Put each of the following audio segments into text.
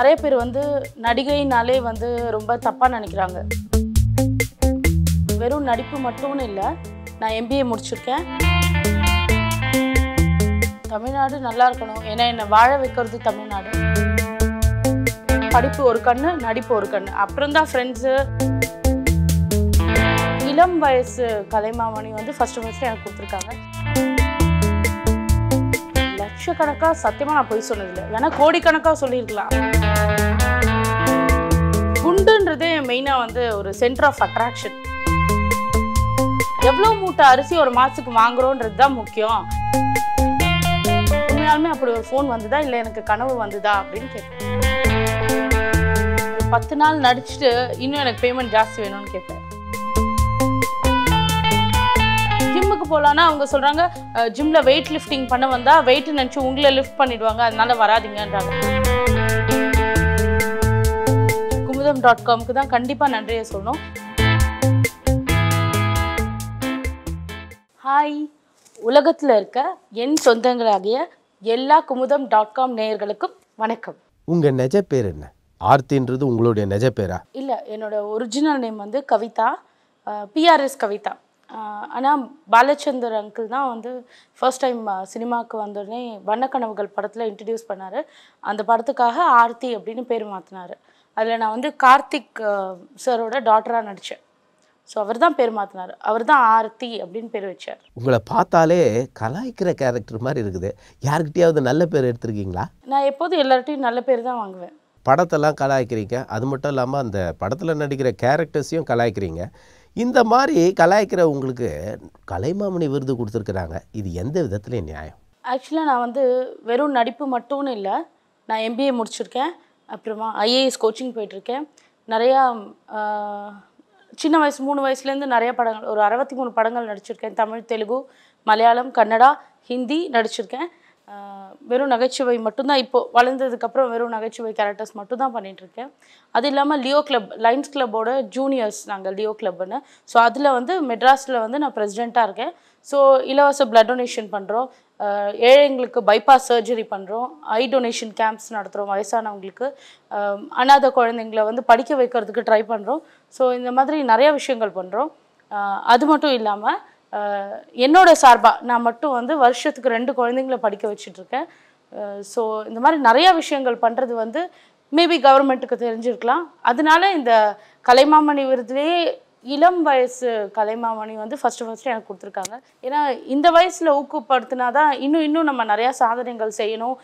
நிறைய பேர் வந்து நடிகைனாலே வந்து ரொம்ப தப்பாக நினைக்கிறாங்க வெறும் நடிப்பு மட்டும்னு இல்லை நான் எம்பிஏ முடிச்சிருக்கேன் தமிழ்நாடு நல்லா இருக்கணும் ஏன்னா என்னை வாழ வைக்கிறது தமிழ்நாடு படிப்பு ஒரு கண்ணு நடிப்பு ஒரு கண்ணு அப்புறம்தான் ஃப்ரெண்ட்ஸு இளம் வயசு கலைமாமணி வந்து ஃபர்ஸ்ட் ஃபஸ்ட்டு எனக்கு கொடுத்துருக்காங்க லட்சக்கணக்காக சத்தியமாக நான் போய் சொன்னதில்லை ஏன்னா கோடிக்கணக்காக சொல்லியிருக்கலாம் வந்து ஒரு சென்டர் ஆஃப் அட்ராக்ஷன் எவ்வளோ மூட்டை அரிசி ஒரு மாதத்துக்கு வாங்குறோன்றது தான் முக்கியம் உண்மையாலுமே அப்படி ஒரு ஃபோன் வந்துதா இல்லை எனக்கு கனவு வந்துதா அப்படின்னு கேட்பேன் பத்து நாள் நடிச்சுட்டு இன்னும் எனக்கு பேமெண்ட் ஜாஸ்தி வேணும்னு கேட்பேன் ஜிம்முக்கு போகலான்னா அவங்க சொல்கிறாங்க ஜிம்மில் வெயிட் லிஃப்டிங் பண்ண வந்தால் வெயிட் நினச்சி உங்களை லிஃப்ட் பண்ணிடுவாங்க அதனால வராதிங்கன்றாங்க ஆதிபுரம் டாட் காம்க்கு தான் கண்டிப்பாக நன்றியை சொல்லணும் ஹாய் உலகத்தில் இருக்க என் சொந்தங்களாகிய எல்லா குமுதம் டாட் காம் நேயர்களுக்கும் வணக்கம் உங்கள் நெஜ பேர் என்ன ஆர்த்தின்றது உங்களுடைய நெஜ பேரா இல்லை என்னோட ஒரிஜினல் நேம் வந்து கவிதா பிஆர்எஸ் கவிதா ஆனால் பாலச்சந்தர் அங்கிள் தான் வந்து ஃபர்ஸ்ட் டைம் சினிமாவுக்கு வந்தோடனே வண்ணக்கனவுகள் படத்தில் இன்ட்ரடியூஸ் பண்ணார் அந்த படத்துக்காக ஆர்த்தி அப்படின்னு பேர் மாற்றினார் அதில் நான் வந்து கார்த்திக் சரோட டாட்டராக நடித்தேன் ஸோ அவர் தான் பேர் மாற்றினார் அவர் தான் ஆர்த்தி அப்படின்னு பேர் வச்சார் உங்களை பார்த்தாலே கலாய்க்கிற கேரக்டர் மாதிரி இருக்குது யாருக்கிட்டையாவது நல்ல பேர் எடுத்திருக்கீங்களா நான் எப்போதும் எல்லார்ட்டையும் நல்ல பேர் தான் வாங்குவேன் படத்தெல்லாம் கலாய்க்கிறீங்க அது மட்டும் இல்லாமல் அந்த படத்தில் நடிக்கிற கேரக்டர்ஸையும் கலாய்க்கிறீங்க இந்த மாதிரி கலாய்க்கிற உங்களுக்கு கலைமாமணி விருது கொடுத்துருக்குறாங்க இது எந்த விதத்துலையும் நியாயம் ஆக்சுவலாக நான் வந்து வெறும் நடிப்பு மட்டும்னு இல்லை நான் எம்பிஏ முடிச்சிருக்கேன் அப்புறமா ஐஏஎஸ் கோச்சிங் போயிட்டுருக்கேன் நிறையா சின்ன வயசு மூணு வயசுலேருந்து நிறையா படங்கள் ஒரு அறுபத்தி மூணு படங்கள் நடிச்சிருக்கேன் தமிழ் தெலுங்கு மலையாளம் கன்னடா ஹிந்தி நடிச்சிருக்கேன் வெறும் நகைச்சுவை மட்டும்தான் இப்போது வளர்ந்ததுக்கப்புறம் வெறும் நகைச்சுவை கேரக்டர்ஸ் மட்டும்தான் பண்ணிகிட்ருக்கேன் அது இல்லாமல் லியோ கிளப் லைன்ஸ் கிளப்போட ஜூனியர்ஸ் நாங்கள் லியோ கிளப்னு ஸோ அதில் வந்து மெட்ராஸில் வந்து நான் ப்ரெசிடெண்ட்டாக இருக்கேன் ஸோ இலவச பிளட் டொனேஷன் பண்ணுறோம் ஏழைங்களுக்கு பைபாஸ் சர்ஜரி பண்ணுறோம் ஐ டொனேஷன் கேம்ப்ஸ் நடத்துகிறோம் வயசானவங்களுக்கு அனாத குழந்தைங்களை வந்து படிக்க வைக்கிறதுக்கு ட்ரை பண்ணுறோம் ஸோ இந்த மாதிரி நிறையா விஷயங்கள் பண்ணுறோம் அது மட்டும் இல்லாமல் என்னோட சார்பாக நான் மட்டும் வந்து வருஷத்துக்கு ரெண்டு குழந்தைங்கள படிக்க வச்சிட்ருக்கேன் ஸோ இந்த மாதிரி நிறையா விஷயங்கள் பண்ணுறது வந்து மேபி கவர்மெண்ட்டுக்கு தெரிஞ்சிருக்கலாம் அதனால இந்த கலைமாமணி விருதுலேயே இளம் வயசு கலைமாமணி வந்து ஃபஸ்ட்டு ஃபஸ்ட்டு எனக்கு கொடுத்துருக்காங்க ஏன்னா இந்த வயசில் ஊக்கப்படுத்தினா தான் இன்னும் இன்னும் நம்ம நிறையா சாதனைகள் செய்யணும்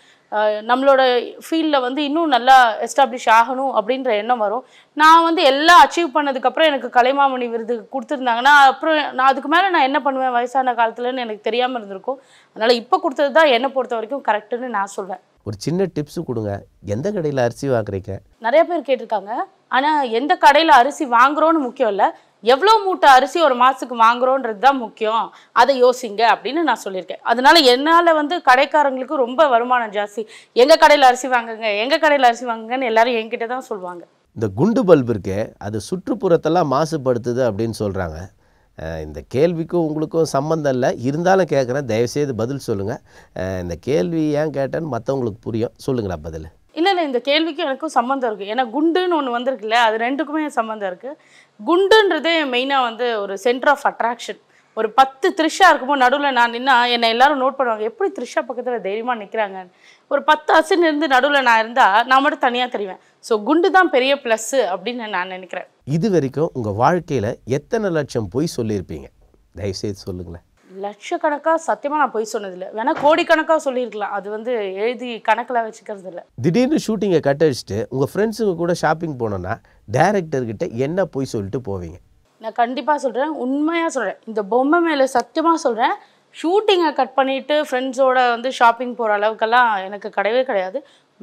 நம்மளோட ஃபீல்டில் வந்து இன்னும் நல்லா எஸ்டாப்ளிஷ் ஆகணும் அப்படின்ற எண்ணம் வரும் நான் வந்து எல்லாம் அச்சீவ் பண்ணதுக்கப்புறம் எனக்கு கலைமாமணி விருது கொடுத்துருந்தாங்கன்னா அப்புறம் நான் அதுக்கு மேலே நான் என்ன பண்ணுவேன் வயசான காலத்துலன்னு எனக்கு தெரியாமல் இருந்திருக்கும் அதனால் இப்போ கொடுத்தது தான் என்னை பொறுத்த வரைக்கும் கரெக்டுன்னு நான் சொல்வேன் ஒரு சின்ன டிப்ஸு கொடுங்க எந்த கடையில் அரிசி வாங்குறீங்க நிறைய பேர் கேட்டிருக்காங்க ஆனால் எந்த கடையில் அரிசி வாங்குறோன்னு முக்கியம் இல்லை எவ்வளோ மூட்டை அரிசி ஒரு மாதத்துக்கு வாங்குறோன்றது தான் முக்கியம் அதை யோசிங்க அப்படின்னு நான் சொல்லியிருக்கேன் அதனால என்னால் வந்து கடைக்காரங்களுக்கு ரொம்ப வருமானம் ஜாஸ்தி எங்கள் கடையில் அரிசி வாங்குங்க எங்கள் கடையில் அரிசி வாங்குங்கன்னு எல்லாரும் என்கிட்ட தான் சொல்லுவாங்க இந்த குண்டு பல்பு இருக்கே அது சுற்றுப்புறத்தெல்லாம் மாசுபடுத்துது அப்படின்னு சொல்கிறாங்க இந்த கேள்விக்கும் உங்களுக்கும் சம்மந்தம் இல்லை இருந்தாலும் கேட்குறேன் தயவுசெய்து பதில் சொல்லுங்கள் இந்த கேள்வி ஏன் கேட்டேன்னு மற்றவங்களுக்கு புரியும் சொல்லுங்களா பதில் இந்த கேள்விக்கும் எனக்கும் சம்மந்தம் இருக்குது ஏன்னா குண்டுன்னு ஒன்று வந்திருக்குல்ல அது ரெண்டுக்குமே சம்மந்தம் இருக்குது குண்டுன்றதே மெயினாக வந்து ஒரு சென்டர் ஆஃப் அட்ராக்ஷன் ஒரு பத்து த்ரிஷா இருக்கும்போது நடுவில் நான் நின்னால் என்னை எல்லாரும் நோட் பண்ணுவாங்க எப்படி த்ரிஷா பக்கத்தில் தைரியமாக நிற்கிறாங்க ஒரு பத்து அசன் இருந்து நடுவில் நான் இருந்தால் நான் மட்டும் தனியாக தெரிவேன் ஸோ குண்டு தான் பெரிய ப்ளஸ்ஸு அப்படின்னு நான் நினைக்கிறேன் இது வரைக்கும் உங்கள் வாழ்க்கையில் எத்தனை லட்சம் போய் சொல்லியிருப்பீங்க தயவுசெய்து சொல்லுங்களேன் லட்சக்கணக்காக சத்தியமாக நான் போய் சொன்னதில்லை வேணால் கோடிக்கணக்காக சொல்லியிருக்கலாம் அது வந்து எழுதி கணக்கில் வச்சுக்கிறது இல்லை திடீர்னு ஷூட்டிங்கை கட் அடிச்சுட்டு உங்கள் ஃப்ரெண்ட்ஸுங்க கூட ஷாப்பிங் போனோன்னா டேரக்டர்கிட்ட என்ன போய் சொல்லிட்டு போவீங்க நான் கண்டிப்பாக சொல்கிறேன் உண்மையாக சொல்கிறேன் இந்த பொம்மை மேலே சத்தியமாக சொல்கிறேன் ஷூட்டிங்கை கட் பண்ணிவிட்டு ஃப்ரெண்ட்ஸோட வந்து ஷாப்பிங் போகிற அளவுக்கெல்லாம் எனக்கு கிடையவே கிடையாது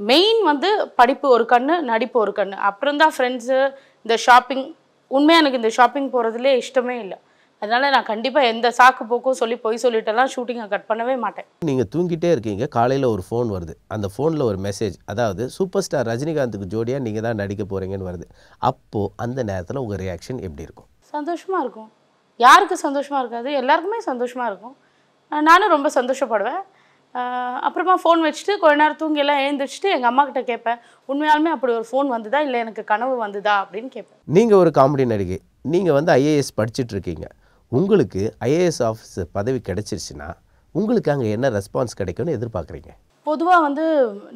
மெயின் வந்து படிப்பு ஒரு கண்ணு நடிப்பு ஒரு கண்ணு அப்புறம் தான் ஃப்ரெண்ட்ஸு இந்த ஷாப்பிங் உண்மையாக எனக்கு இந்த ஷாப்பிங் போகிறதுலே இஷ்டமே இல்லை அதனால நான் கண்டிப்பாக எந்த சாக்கு போக்கும் சொல்லி பொய் சொல்லிட்டெல்லாம் ஷூட்டிங்கை கட் பண்ணவே மாட்டேன் நீங்கள் தூங்கிட்டே இருக்கீங்க காலையில் ஒரு ஃபோன் வருது அந்த ஃபோனில் ஒரு மெசேஜ் அதாவது சூப்பர் ஸ்டார் ரஜினிகாந்துக்கு ஜோடியாக நீங்கள் தான் நடிக்க போகிறீங்கன்னு வருது அப்போது அந்த நேரத்தில் உங்கள் ரியாக்ஷன் எப்படி இருக்கும் சந்தோஷமாக இருக்கும் யாருக்கு சந்தோஷமாக இருக்காது எல்லாருக்குமே சந்தோஷமாக இருக்கும் நானும் ரொம்ப சந்தோஷப்படுவேன் அப்புறமா ஃபோன் வச்சுட்டு கொஞ்ச நேரம் தூங்கி எல்லாம் எழுந்திரிச்சிட்டு எங்கள் அம்மா கேட்பேன் உண்மையாலுமே அப்படி ஒரு ஃபோன் வந்துதா இல்லை எனக்கு கனவு வந்துதா அப்படின்னு கேட்பேன் நீங்கள் ஒரு காமெடி நடிகை நீங்கள் வந்து ஐஏஎஸ் படிச்சுட்டு இருக்கீங்க உங்களுக்கு ஐஏஎஸ் ஆஃபீஸர் பதவி கிடைச்சிருச்சுன்னா உங்களுக்கு அங்கே என்ன ரெஸ்பான்ஸ் கிடைக்கும்னு எதிர்பார்க்குறீங்க பொதுவாக வந்து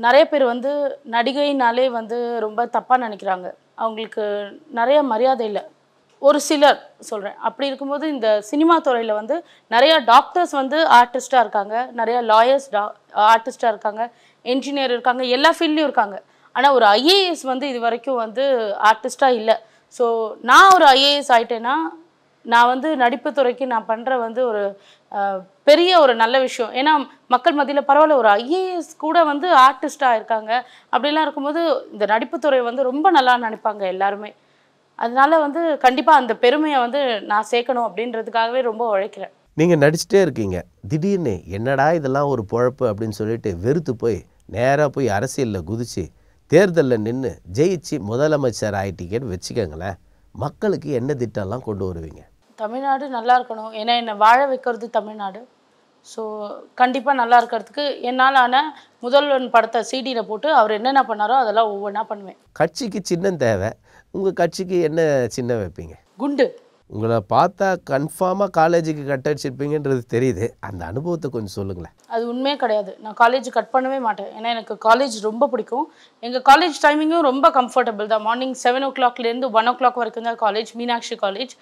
நிறைய பேர் வந்து நடிகைனாலே வந்து ரொம்ப தப்பாக நினைக்கிறாங்க அவங்களுக்கு நிறைய மரியாதை இல்லை ஒரு சிலர் சொல்கிறேன் அப்படி இருக்கும்போது இந்த சினிமா துறையில் வந்து நிறையா டாக்டர்ஸ் வந்து ஆர்டிஸ்ட்டாக இருக்காங்க நிறையா லாயர்ஸ் டா ஆர்டிஸ்ட்டாக இருக்காங்க என்ஜினியர் இருக்காங்க எல்லா ஃபீல்ட்லேயும் இருக்காங்க ஆனால் ஒரு ஐஏஎஸ் வந்து இது வரைக்கும் வந்து ஆர்டிஸ்ட்டாக இல்லை ஸோ நான் ஒரு ஐஏஎஸ் ஆகிட்டேன்னா நான் வந்து நடிப்பு துறைக்கு நான் பண்ணுற வந்து ஒரு பெரிய ஒரு நல்ல விஷயம் ஏன்னா மக்கள் மத்தியில் பரவாயில்ல ஒரு ஐஏஎஸ் கூட வந்து ஆர்டிஸ்டாக இருக்காங்க அப்படிலாம் இருக்கும்போது இந்த நடிப்புத்துறை வந்து ரொம்ப நல்லா நினைப்பாங்க எல்லாருமே அதனால வந்து கண்டிப்பாக அந்த பெருமையை வந்து நான் சேர்க்கணும் அப்படின்றதுக்காகவே ரொம்ப உழைக்கிறேன் நீங்கள் நடிச்சுட்டே இருக்கீங்க திடீர்னு என்னடா இதெல்லாம் ஒரு பொழப்பு அப்படின்னு சொல்லிட்டு வெறுத்து போய் நேராக போய் அரசியலில் குதிச்சு தேர்தலில் நின்று ஜெயிச்சு முதலமைச்சர் ஆயிட்டீங்கன்னு வச்சுக்கோங்களேன் மக்களுக்கு என்ன திட்டம்லாம் கொண்டு வருவீங்க தமிழ்நாடு நல்லா இருக்கணும் ஏன்னா என்னை வாழ வைக்கிறது தமிழ்நாடு ஸோ கண்டிப்பாக நல்லா இருக்கிறதுக்கு என்னால் ஆன முதல்வன் படத்தை சிடியில் போட்டு அவர் என்னென்ன பண்ணாரோ அதெல்லாம் ஒவ்வொன்றா பண்ணுவேன் கட்சிக்கு சின்னம் தேவை உங்கள் கட்சிக்கு என்ன சின்னம் வைப்பீங்க குண்டு உங்களை பார்த்தா கன்ஃபார்மாக காலேஜுக்கு கட் அடிச்சிருப்பீங்கன்றது தெரியுது அந்த அனுபவத்தை கொஞ்சம் சொல்லுங்களேன் அது உண்மையே கிடையாது நான் காலேஜ் கட் பண்ணவே மாட்டேன் ஏன்னா எனக்கு காலேஜ் ரொம்ப பிடிக்கும் எங்கள் காலேஜ் டைமிங்கும் ரொம்ப கம்ஃபர்டபுள் தான் மார்னிங் செவன் ஓ கிளாக்லேருந்து ஒன் ஓ கிளாக் வரைக்கும் தான் காலேஜ் மீனாட்சி காலேஜ்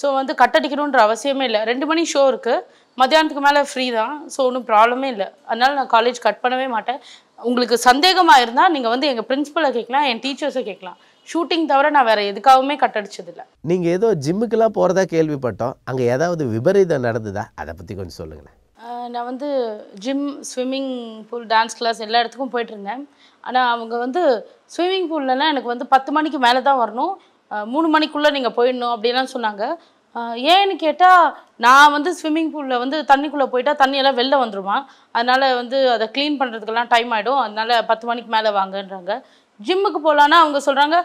ஸோ வந்து கட் அடிக்கணுன்ற அவசியமே இல்லை ரெண்டு மணி ஷோ இருக்குது மத்தியானத்துக்கு மேலே ஃப்ரீ தான் ஸோ ஒன்றும் ப்ராப்ளமே இல்லை அதனால் நான் காலேஜ் கட் பண்ணவே மாட்டேன் உங்களுக்கு சந்தேகமாக இருந்தால் நீங்கள் வந்து எங்கள் பிரின்ஸிபலை கேட்கலாம் என் டீச்சர்ஸை கேட்கலாம் ஷூட்டிங் தவிர நான் வேறு எதுக்காகவுமே இல்லை நீங்கள் ஏதோ ஜிம்முக்கெல்லாம் போகிறதா கேள்விப்பட்டோம் அங்கே ஏதாவது விபரீதம் நடந்ததா அதை பற்றி கொஞ்சம் சொல்லுங்களேன் நான் வந்து gym swimming pool dance class எல்லா இடத்துக்கும் போயிட்டுருந்தேன் ஆனால் அவங்க வந்து ஸ்விம்மிங் பூல்லலாம் எனக்கு வந்து பத்து மணிக்கு மேலே தான் வரணும் மூணு மணிக்குள்ளே நீங்கள் போயிடணும் அப்படின்லாம் சொன்னாங்க ஏன்னு கேட்டால் நான் வந்து ஸ்விம்மிங் பூலில் வந்து தண்ணிக்குள்ளே போயிட்டால் தண்ணியெல்லாம் வெளில வந்துடுமா அதனால் வந்து அதை க்ளீன் பண்ணுறதுக்கெல்லாம் டைம் ஆகிடும் அதனால் பத்து மணிக்கு மேலே வாங்கன்றாங்க ஜிம்முக்கு போகலான்னா அவங்க சொல்கிறாங்க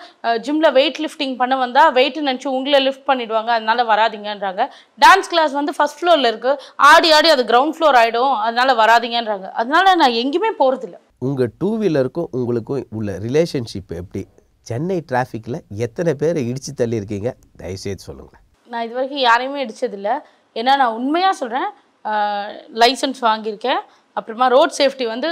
ஜிம்மில் வெயிட் லிஃப்டிங் பண்ண வந்தால் வெயிட்டு நினச்சி உங்களை லிஃப்ட் பண்ணிவிடுவாங்க அதனால் வராதிங்கன்றாங்க டான்ஸ் கிளாஸ் வந்து ஃபஸ்ட் ஃப்ளோரில் இருக்குது ஆடி ஆடி அது கிரவுண்ட் ஃப்ளோர் ஆகிடும் அதனால் வராதிங்கன்றாங்க அதனால் நான் எங்கேயுமே போகிறதில்ல உங்கள் டூ வீலருக்கும் உங்களுக்கும் உள்ள ரிலேஷன்ஷிப் எப்படி சென்னை டிராஃபிக்கில் எத்தனை பேர் இடித்து தள்ளியிருக்கீங்க தயவுசெய்து சொல்லுங்கள் நான் இது வரைக்கும் யாரையுமே இடித்ததில்லை ஏன்னா நான் உண்மையாக சொல்கிறேன் லைசன்ஸ் வாங்கியிருக்கேன் அப்புறமா ரோட் சேஃப்டி வந்து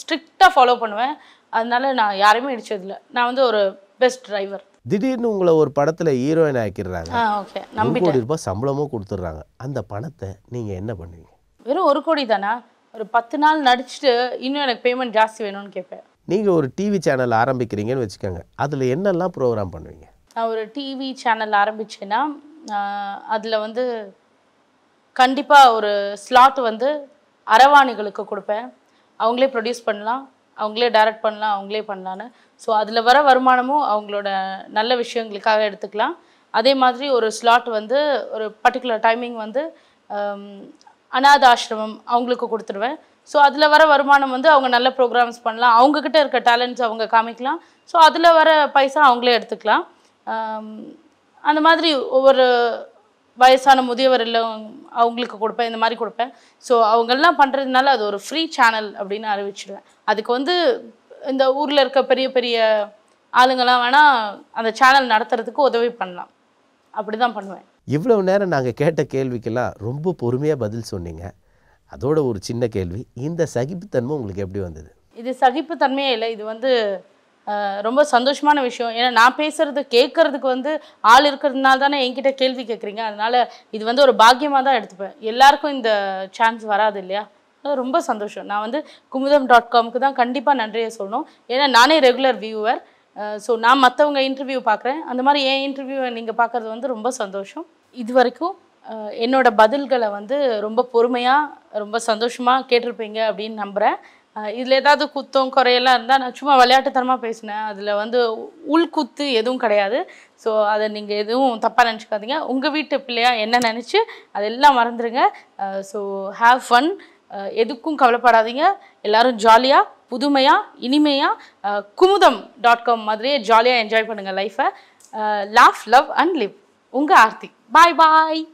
ஸ்ட்ரிக்டாக ஃபாலோ பண்ணுவேன் அதனால நான் யாரையுமே இடிச்சதில்ல நான் வந்து ஒரு பெஸ்ட் டிரைவர் திடீர்னு உங்களை ஒரு படத்தில் ஹீரோயின் ஆக்கிடுறாங்க ஓகே கோடி ரூபாய் சம்பளமும் கொடுத்துட்றாங்க அந்த பணத்தை நீங்கள் என்ன பண்ணுவீங்க வெறும் ஒரு கோடி தானா ஒரு பத்து நாள் நடிச்சுட்டு இன்னும் எனக்கு பேமெண்ட் ஜாஸ்தி வேணும்னு கேட்பேன் நீங்கள் ஒரு டிவி சேனல் ஆரம்பிக்கிறீங்கன்னு வச்சுக்கோங்க அதில் என்னெல்லாம் ப்ரோக்ராம் பண்ணுவீங்க நான் ஒரு டிவி சேனல் ஆரம்பிச்சேன்னா அதில் வந்து கண்டிப்பாக ஒரு ஸ்லாட் வந்து அரவாணிகளுக்கு கொடுப்பேன் அவங்களே ப்ரொடியூஸ் பண்ணலாம் அவங்களே டைரக்ட் பண்ணலாம் அவங்களே பண்ணலான்னு ஸோ அதில் வர வருமானமும் அவங்களோட நல்ல விஷயங்களுக்காக எடுத்துக்கலாம் அதே மாதிரி ஒரு ஸ்லாட் வந்து ஒரு பர்டிகுலர் டைமிங் வந்து அநாத ஆசிரமம் அவங்களுக்கு கொடுத்துருவேன் ஸோ அதில் வர வருமானம் வந்து அவங்க நல்ல ப்ரோக்ராம்ஸ் பண்ணலாம் அவங்கக்கிட்ட இருக்க டேலண்ட்ஸ் அவங்க காமிக்கலாம் ஸோ அதில் வர பைசா அவங்களே எடுத்துக்கலாம் அந்த மாதிரி ஒவ்வொரு வயசான முதியவர் அவங்களுக்கு கொடுப்பேன் இந்த மாதிரி கொடுப்பேன் ஸோ அவங்கெல்லாம் பண்ணுறதுனால அது ஒரு ஃப்ரீ சேனல் அப்படின்னு அறிவிச்சிடுவேன் அதுக்கு வந்து இந்த ஊரில் இருக்க பெரிய பெரிய ஆளுங்கெல்லாம் வேணால் அந்த சேனல் நடத்துறதுக்கு உதவி பண்ணலாம் அப்படி தான் பண்ணுவேன் இவ்வளோ நேரம் நாங்கள் கேட்ட கேள்விக்கெல்லாம் ரொம்ப பொறுமையாக பதில் சொன்னீங்க அதோட ஒரு சின்ன கேள்வி இந்த சகிப்புத்தன்மை உங்களுக்கு எப்படி வந்தது இது சகிப்புத்தன்மையே இல்லை இது வந்து ரொம்ப சந்தோஷமான விஷயம் ஏன்னா நான் பேசுறது கேட்கறதுக்கு வந்து ஆள் இருக்கிறதுனால தானே என்கிட்ட கேள்வி கேட்குறீங்க அதனால இது வந்து ஒரு பாக்கியமாக தான் எடுத்துப்பேன் எல்லாருக்கும் இந்த சான்ஸ் வராது இல்லையா ரொம்ப சந்தோஷம் நான் வந்து குமுதம் டாட் காம்க்கு தான் கண்டிப்பாக நன்றியை சொல்லணும் ஏன்னா நானே ரெகுலர் வியூவர் ஸோ நான் மற்றவங்க இன்டர்வியூ பார்க்குறேன் அந்த மாதிரி என் இன்டர்வியூவை நீங்கள் பார்க்குறது வந்து ரொம்ப சந்தோஷம் இது வரைக்கும் என்னோடய பதில்களை வந்து ரொம்ப பொறுமையாக ரொம்ப சந்தோஷமாக கேட்டிருப்பீங்க அப்படின்னு நம்புகிறேன் இதில் ஏதாவது குத்தம் குறையெல்லாம் இருந்தால் நான் சும்மா விளையாட்டுத்தனமாக பேசினேன் அதில் வந்து உள்குத்து எதுவும் கிடையாது ஸோ அதை நீங்கள் எதுவும் தப்பாக நினச்சிக்காதீங்க உங்கள் வீட்டு பிள்ளையா என்ன நினச்சி அதெல்லாம் மறந்துடுங்க ஸோ ஹாவ் ஃபன் எதுக்கும் கவலைப்படாதீங்க எல்லோரும் ஜாலியாக புதுமையாக இனிமையாக குமுதம் டாட் காம் மாதிரியே ஜாலியாக என்ஜாய் பண்ணுங்கள் லைஃப்பை லாஃப் லவ் அண்ட் லிவ் உங்கள் ஆர்த்தி பாய் பாய்